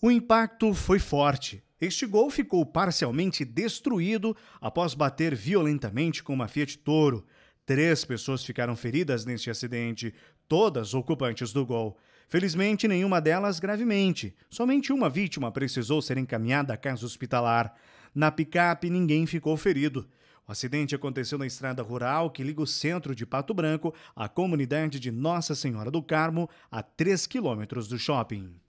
O impacto foi forte. Este gol ficou parcialmente destruído após bater violentamente com uma Fiat Toro. Três pessoas ficaram feridas neste acidente, todas ocupantes do gol. Felizmente, nenhuma delas gravemente. Somente uma vítima precisou ser encaminhada à casa hospitalar. Na picape, ninguém ficou ferido. O acidente aconteceu na estrada rural que liga o centro de Pato Branco à comunidade de Nossa Senhora do Carmo, a 3 quilômetros do shopping.